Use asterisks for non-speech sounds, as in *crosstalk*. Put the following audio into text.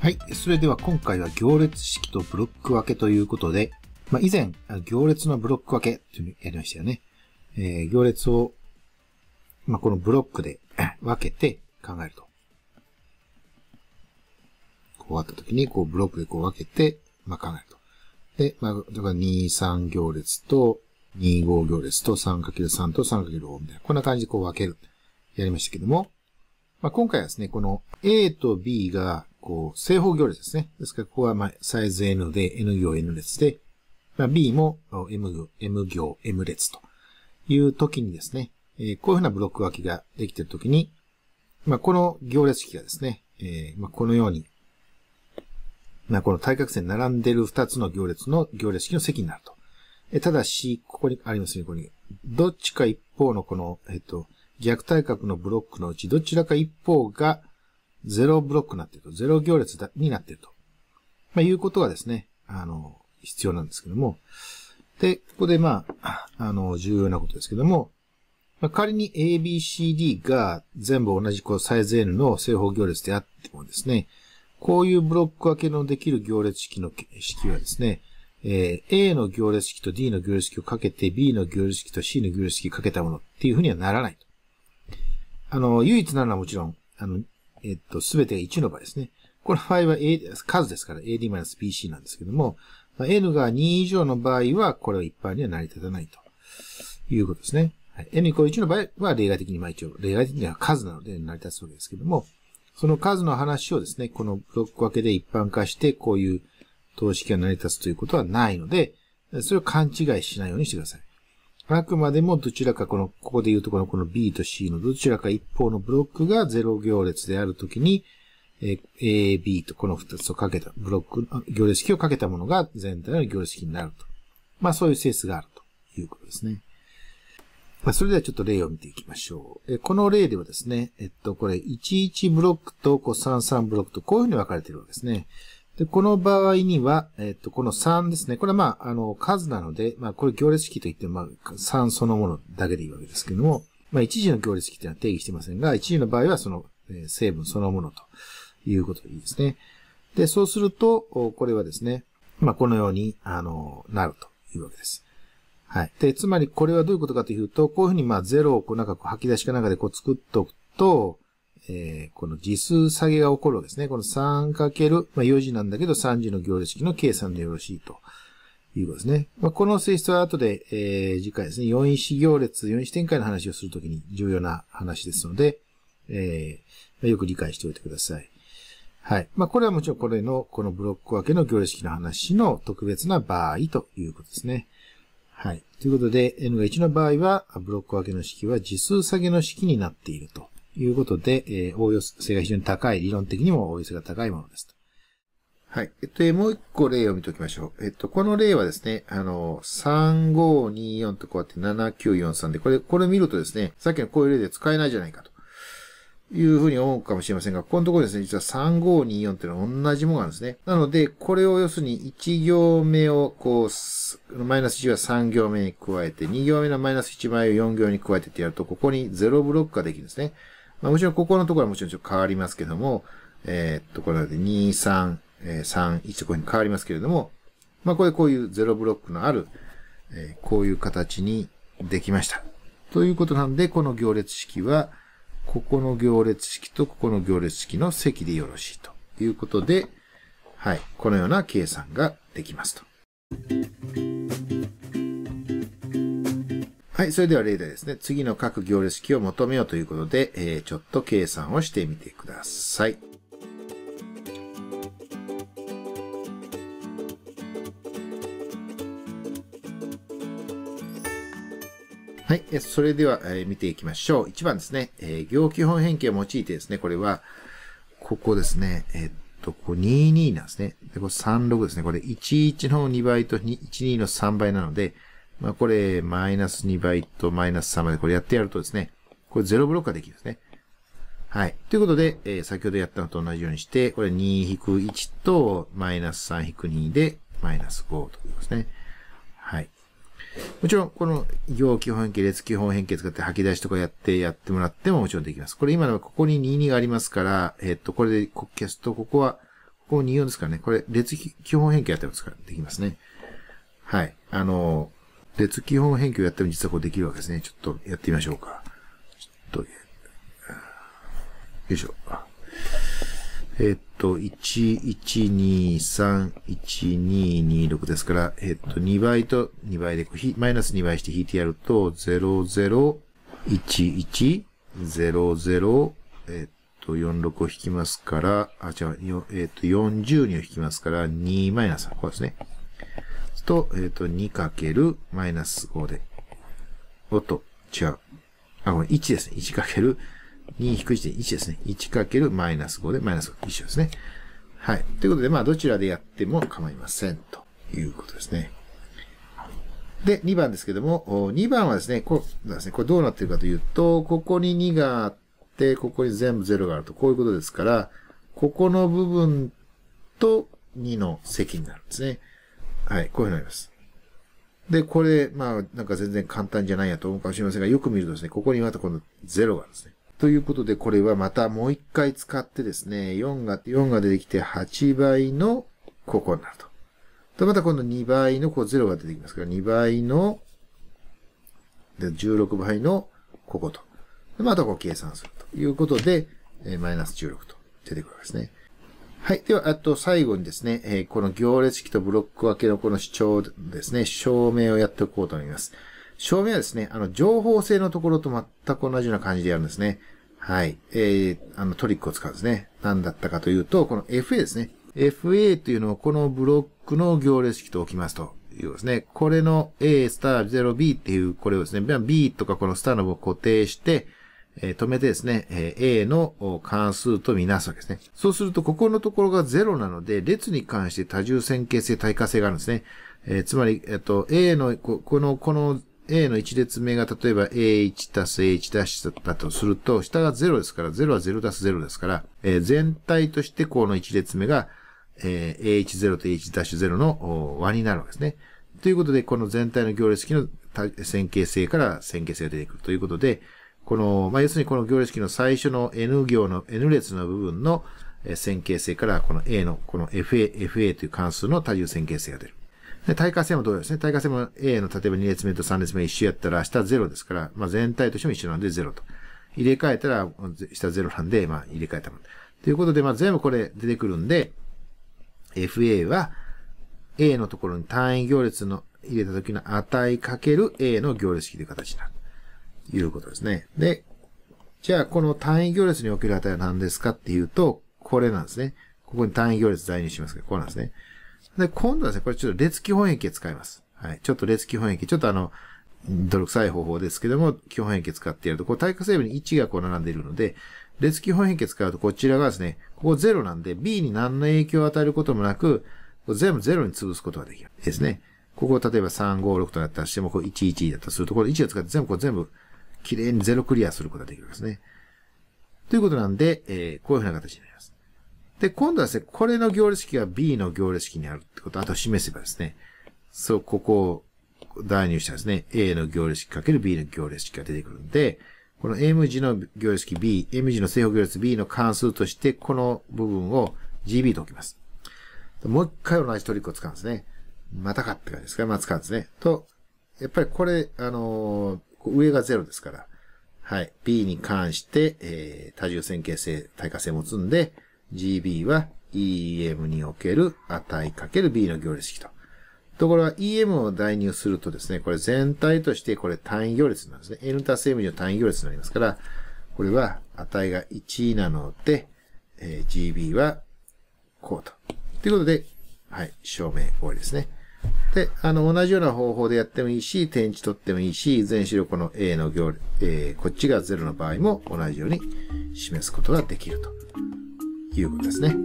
はい。それでは今回は行列式とブロック分けということで、まあ、以前、行列のブロック分けというのをやりましたよね。えー、行列を、まあ、このブロックで *coughs* 分けて考えると。こうあった時に、こうブロックでこう分けて、まあ、考えると。で、まあ、だから2、3行列と、2、5行列と 3×3 と 3×5 みたいな。こんな感じでこう分ける。やりましたけども、まあ、今回はですね、この A と B がこう、正方行列ですね。ですから、ここは、まあ、サイズ N で、N 行 N 列で、まあ、B も M 行、M 行、M 列という時にですね、えこういうふうなブロック分けができている時に、まあ、この行列式がですね、えまあ、このように、まあ、この対角線並んでる2つの行列の行列式の積になると。えただし、ここにありますね、ここに。どっちか一方のこの、えっと、逆対角のブロックのうち、どちらか一方が、ゼロブロックになっていると、ゼロ行列になっていると。まあ、いうことがですね、あの、必要なんですけども。で、ここでまあ、あの、重要なことですけども、まあ、仮に ABCD が全部同じこうサイズ N の正方行列であってもですね、こういうブロック分けのできる行列式の式はですね、えー、A の行列式と D の行列式をかけて B の行列式と C の行列式をかけたものっていうふうにはならないと。あの、唯一なのはもちろん、あの、えっと、すべてが1の場合ですね。この場合は、A、数ですから AD-BC なんですけども、まあ、N が2以上の場合は、これは一般には成り立たないということですね。はい、N イコール1の場合は例外的に、まあ一応、例外的には数なので成り立つわけですけども、その数の話をですね、このブロック分けで一般化して、こういう等式が成り立つということはないので、それを勘違いしないようにしてください。あくまでもどちらかこの、ここで言うとこのこの B と C のどちらか一方のブロックが0行列であるときに、え A、B とこの2つをかけた、ブロック、行列式をかけたものが全体の行列式になると。まあそういう性質があるということですね。まあそれではちょっと例を見ていきましょう。えこの例ではですね、えっと、これ11ブロックとこう33ブロックとこういうふうに分かれているわけですね。で、この場合には、えっ、と、この3ですね。これはまあ、あの、数なので、まあ、これ行列式といっても、まあ、3そのものだけでいいわけですけども、まあ、次の行列式というのは定義してませんが、1次の場合はその、え成分そのものということでいいですね。で、そうすると、これはですね、まあ、このように、あの、なるというわけです。はい。で、つまりこれはどういうことかというと、こういうふうにまあ0をこうなんかこう吐き出しかなんかでこう作っとくと、えー、この実数下げが起こるわけですね。この 3× まあ、4時なんだけど3時の行列式の計算でよろしいということですね。まあ、この性質は後で、えー、次回ですね、4子行列、4子展開の話をするときに重要な話ですので、えー、よく理解しておいてください。はい。まあ、これはもちろんこれの、このブロック分けの行列式の話の特別な場合ということですね。はい。ということで、n が1の場合は、ブロック分けの式は実数下げの式になっていると。いうことで、えー、応用性が非常に高い、理論的にも応用性が高いものですと。はい。えっと、もう一個例を見ておきましょう。えっと、この例はですね、あの、3524とこうやって7943で、これ、これ見るとですね、さっきのこういう例で使えないじゃないかと。いうふうに思うかもしれませんが、ここのところですね、実は3524っていうのは同じものなんですね。なので、これを要するに1行目をこう、マイナス1は3行目に加えて、2行目のマイナス1枚を4行に加えてってやると、ここに0ブロックができるんですね。まあ、もちろんここのところはもちろんちょっと変わりますけども、えー、っと、これで2、3、えー、3、1こういうふうに変わりますけれども、まあ、これこういう0ブロックのある、えー、こういう形にできました。ということなんで、この行列式は、ここの行列式とここの行列式の積でよろしいということで、はい、このような計算ができますと。はい、それでは例題ですね。次の各行列式を求めようということで、えー、ちょっと計算をしてみてください。はい、それでは、えー、見ていきましょう。1番ですね、えー、行基本変形を用いてですね、これは、ここですね、えー、っと、ここ22なんですね。で、こう、36ですね。これ11の2倍と12の3倍なので、まあ、これ、マイナス2倍とマイナス3までこれやってやるとですね、これ0ブロックができるんですね。はい。ということで、えー、先ほどやったのと同じようにして、これ2-1とマイナス3-2でマイナス5ということですね。はい。もちろん、この行基本変形、列基本変形使って吐き出しとかやってやってもらってももちろんできます。これ今のはここに22がありますから、えっ、と、これで消すと、ここは、ここ24ですからね。これ、列基本変形やってますから、できますね。はい。あのーで、基本変形をやっても実はこうできるわけですね。ちょっとやってみましょうか。ちょっと、よいしょ。えっと、1 1 2 3 1 2 2 6ですから、えっと、2倍と2倍で、マイナス2倍して引いてやると、001100、えっと、46を引きますから、あ、違う、えっと、40にを引きますから、2マイナス、こうですね。と、えっ、ー、と、2× マイナス5で。おっと、違う。あ、これ1ですね。1 × 2時点1ですね。1× マイナス5で、マイナス5。一緒ですね。はい。ということで、まあ、どちらでやっても構いません。ということですね。で、2番ですけども、2番はですね、こうですね、これどうなってるかというと、ここに2があって、ここに全部0があると、こういうことですから、ここの部分と2の積になるんですね。はい、こういうふうになります。で、これ、まあ、なんか全然簡単じゃないやと思うかもしれませんが、よく見るとですね、ここにまたこの0があるんですね。ということで、これはまたもう一回使ってですね、4が、4が出てきて8倍のここになると。で、また今度2倍のこう0が出てきますから、2倍の、で、16倍のここと。で、またこう計算するということで、えマイナス16と出てくるわけですね。はい。では、あと最後にですね、えー、この行列式とブロック分けのこの主張ですね、証明をやっておこうと思います。証明はですね、あの、情報性のところと全く同じような感じでやるんですね。はい。えー、あの、トリックを使うんですね。何だったかというと、この FA ですね。FA というのをこのブロックの行列式と置きますというですね。これの A スター 0B っていう、これをですね、B とかこのスターの部を固定して、え止めてですね、え A の関数とみなすわけですね。そうすると、ここのところが0なので、列に関して多重線形性、対化性があるんですね。えつまり、えっと、A の、この、この A の1列目が例えば A1 たす A1 ダッシュだったとすると、下が0ですから、0は0たす0ですから、えー、全体としてこの1列目が、えー、A10 と A1 ダッシュ0の和になるわけですね。ということで、この全体の行列式の線形性から線形性が出てくるということで、この、まあ、要するにこの行列式の最初の N 行の N 列の部分の線形性からこの A の、この FA、FA という関数の多重線形性が出る。で対価性も同様ですね。対価性も A の例えば2列目と3列目一緒やったら下0ですから、まあ、全体としても一緒なんで0と。入れ替えたら下0なんで、まあ、入れ替えたもん。ということで、まあ、全部これ出てくるんで、FA は A のところに単位行列の入れた時の値かける A の行列式という形になる。いうことですね。で、じゃあこの単位行列における値は何ですかっていうと、これなんですね。ここに単位行列代入しますけど、こうなんですね。で、今度はですね、これちょっと列基本駅を使います。はい。ちょっと列基本駅、ちょっとあの、泥臭い方法ですけども、基本変形使ってやると、こう対角成分に1がこう並んでいるので、列基本変形使うとこちらがですね、ここ0なんで B に何の影響を与えることもなく、全部0に潰すことができる。ですね。ここ例えば356となったとしても、こう11だったとすると、これ1を使って全部こう全部綺麗にゼロクリアすることができるんですね。ということなんで、えー、こういうふうな形になります。で、今度はですね、これの行列式が B の行列式にあるってこと、あと示せばですね、そう、ここを代入したですね、A の行列式かける B の行列式が出てくるんで、この M 字の行列式 B、M 字の正方行列 B の関数として、この部分を GB と置きます。もう一回同じトリックを使うんですね。またかって感じですかまあ使うんですね。と、やっぱりこれ、あのー上が0ですから。はい。B に関して、えー、多重線形性、対価性も積んで、GB は EM における値かける B の行列式と。ところが EM を代入するとですね、これ全体としてこれ単位行列なんですね。N たす M の単位行列になりますから、これは値が1なので、えー、GB はこうと。ということで、はい、証明終わりですね。で、あの、同じような方法でやってもいいし、点値取ってもいいし、全子力の A の行、えー、こっちが0の場合も同じように示すことができるということですね。